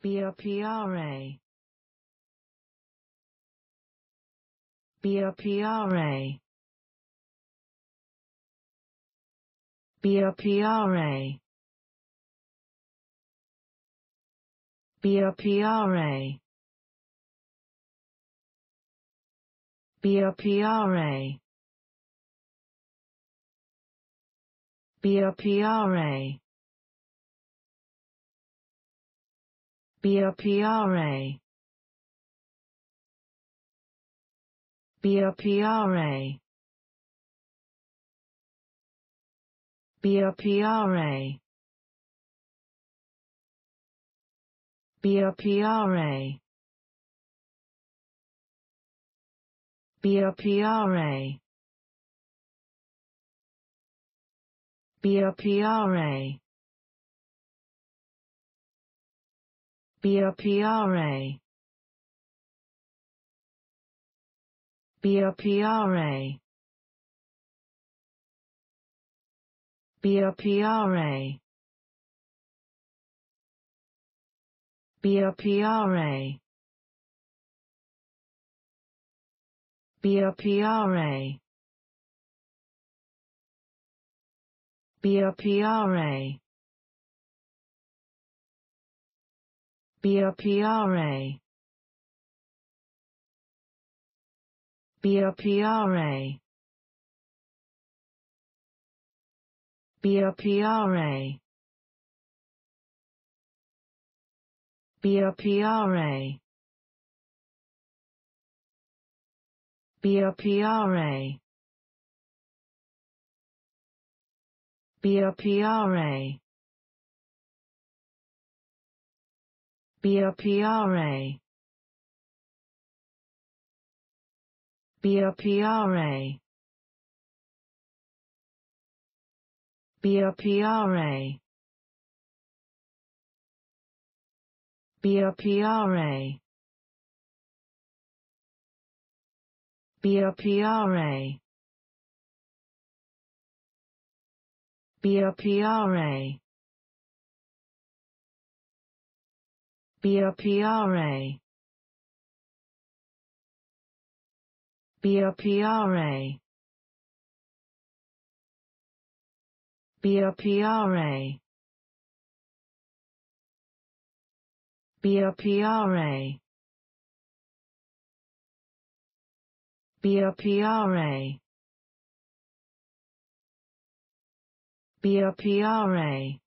BOPRA BOPRA BOPRA BOPRA BOPRA BOPRA BOPRA BOPRA BOPRA BOPRA BOPRA BOPRA BOPRA BOPRA BOPRA BOPRA BOPRA BOPRA BOPRA BOPRA BOPRA BOPRA BOPRA BOPRA BOPRA BOPRA BOPRA BOPRA BOPRA BOPRA BOPRA BOPRA BOPRA BOPRA BOPRA BOPRA